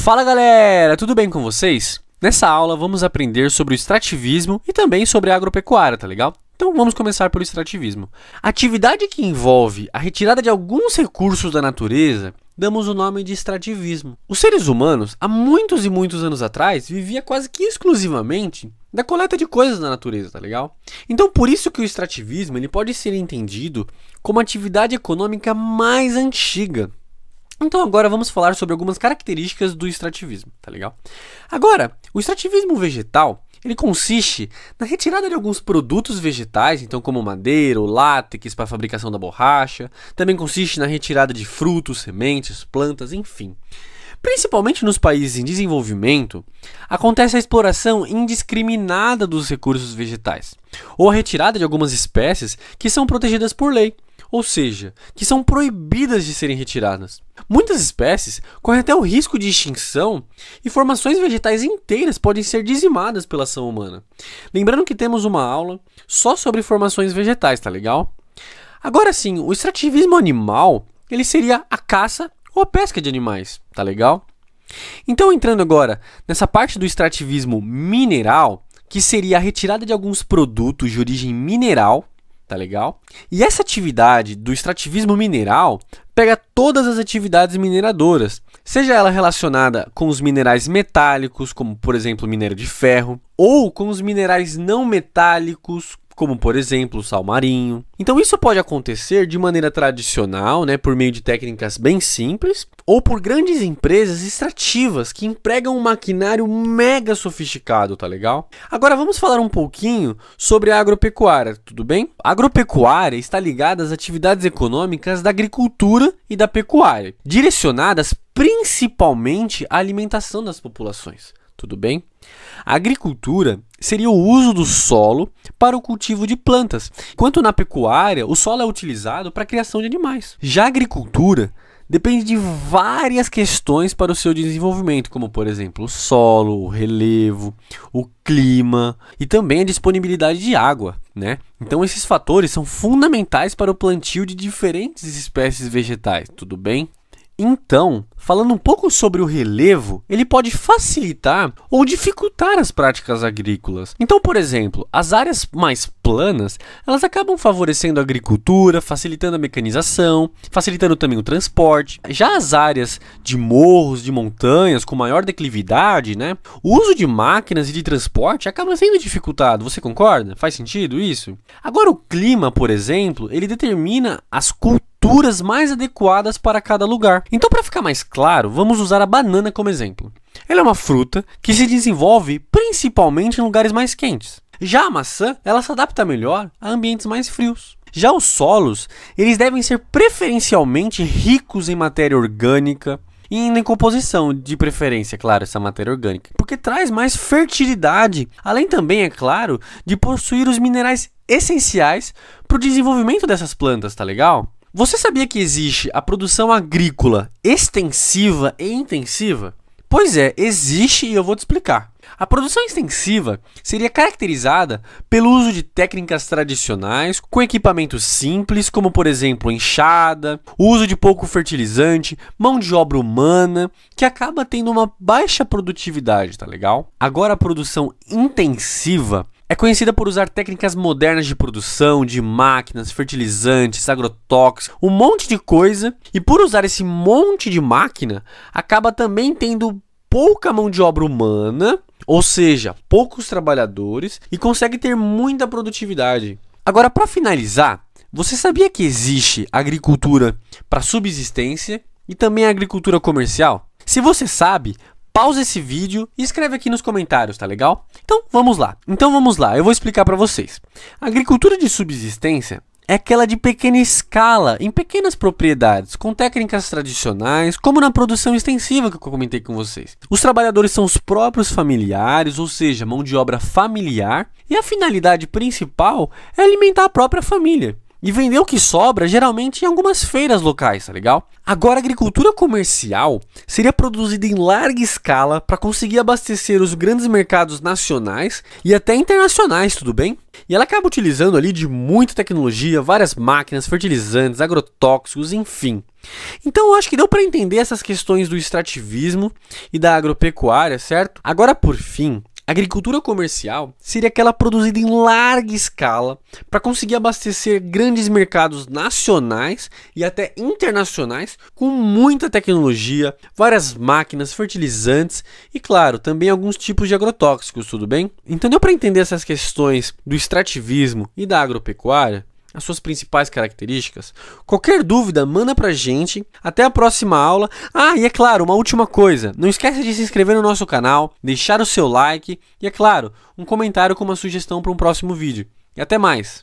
Fala galera, tudo bem com vocês? Nessa aula vamos aprender sobre o extrativismo e também sobre a agropecuária, tá legal? Então vamos começar pelo extrativismo. Atividade que envolve a retirada de alguns recursos da natureza, damos o nome de extrativismo. Os seres humanos, há muitos e muitos anos atrás, vivia quase que exclusivamente da coleta de coisas da natureza, tá legal? Então por isso que o extrativismo ele pode ser entendido como a atividade econômica mais antiga então agora vamos falar sobre algumas características do extrativismo, tá legal? Agora, o extrativismo vegetal, ele consiste na retirada de alguns produtos vegetais, então como madeira ou látex para a fabricação da borracha, também consiste na retirada de frutos, sementes, plantas, enfim. Principalmente nos países em desenvolvimento, acontece a exploração indiscriminada dos recursos vegetais, ou a retirada de algumas espécies que são protegidas por lei, ou seja, que são proibidas de serem retiradas. Muitas espécies correm até o risco de extinção e formações vegetais inteiras podem ser dizimadas pela ação humana. Lembrando que temos uma aula só sobre formações vegetais, tá legal? Agora sim, o extrativismo animal, ele seria a caça ou a pesca de animais, tá legal? Então entrando agora nessa parte do extrativismo mineral, que seria a retirada de alguns produtos de origem mineral tá legal? E essa atividade do extrativismo mineral pega todas as atividades mineradoras, seja ela relacionada com os minerais metálicos, como por exemplo minério de ferro, ou com os minerais não metálicos, como por exemplo o sal marinho. Então isso pode acontecer de maneira tradicional, né, por meio de técnicas bem simples, ou por grandes empresas extrativas que empregam um maquinário mega sofisticado, tá legal? Agora vamos falar um pouquinho sobre a agropecuária, tudo bem? A agropecuária está ligada às atividades econômicas da agricultura e da pecuária, direcionadas principalmente à alimentação das populações tudo bem? A agricultura seria o uso do solo para o cultivo de plantas, enquanto na pecuária o solo é utilizado para a criação de animais. Já a agricultura depende de várias questões para o seu desenvolvimento, como por exemplo o solo, o relevo, o clima e também a disponibilidade de água, né? Então esses fatores são fundamentais para o plantio de diferentes espécies vegetais, tudo bem? Então, falando um pouco sobre o relevo, ele pode facilitar ou dificultar as práticas agrícolas. Então, por exemplo, as áreas mais planas, elas acabam favorecendo a agricultura, facilitando a mecanização, facilitando também o transporte. Já as áreas de morros, de montanhas com maior declividade, né? O uso de máquinas e de transporte acaba sendo dificultado. Você concorda? Faz sentido isso? Agora o clima, por exemplo, ele determina as culturas estruturas mais adequadas para cada lugar. Então, para ficar mais claro, vamos usar a banana como exemplo. Ela é uma fruta que se desenvolve principalmente em lugares mais quentes. Já a maçã, ela se adapta melhor a ambientes mais frios. Já os solos, eles devem ser preferencialmente ricos em matéria orgânica, e em decomposição, de preferência, claro, essa matéria orgânica, porque traz mais fertilidade, além também, é claro, de possuir os minerais essenciais para o desenvolvimento dessas plantas, tá legal? Você sabia que existe a produção agrícola extensiva e intensiva? Pois é, existe e eu vou te explicar. A produção extensiva seria caracterizada pelo uso de técnicas tradicionais com equipamentos simples, como por exemplo enxada, uso de pouco fertilizante, mão de obra humana, que acaba tendo uma baixa produtividade, tá legal? Agora a produção intensiva é conhecida por usar técnicas modernas de produção, de máquinas, fertilizantes, agrotóxicos, um monte de coisa. E por usar esse monte de máquina, acaba também tendo pouca mão de obra humana, ou seja, poucos trabalhadores, e consegue ter muita produtividade. Agora, para finalizar, você sabia que existe agricultura para subsistência e também agricultura comercial? Se você sabe, pausa esse vídeo e escreve aqui nos comentários, tá legal? Então vamos lá. Então vamos lá, eu vou explicar para vocês. A agricultura de subsistência é aquela de pequena escala, em pequenas propriedades, com técnicas tradicionais, como na produção extensiva que eu comentei com vocês. Os trabalhadores são os próprios familiares, ou seja, mão de obra familiar, e a finalidade principal é alimentar a própria família e vender o que sobra geralmente em algumas feiras locais, tá legal? Agora, a agricultura comercial seria produzida em larga escala para conseguir abastecer os grandes mercados nacionais e até internacionais, tudo bem? E ela acaba utilizando ali de muita tecnologia, várias máquinas, fertilizantes, agrotóxicos, enfim. Então eu acho que deu para entender essas questões do extrativismo e da agropecuária, certo? Agora por fim, Agricultura comercial seria aquela produzida em larga escala para conseguir abastecer grandes mercados nacionais e até internacionais com muita tecnologia, várias máquinas, fertilizantes e, claro, também alguns tipos de agrotóxicos, tudo bem? Então deu para entender essas questões do extrativismo e da agropecuária? as suas principais características? Qualquer dúvida, manda pra gente. Até a próxima aula. Ah, e é claro, uma última coisa. Não esqueça de se inscrever no nosso canal, deixar o seu like e, é claro, um comentário com uma sugestão para um próximo vídeo. E até mais!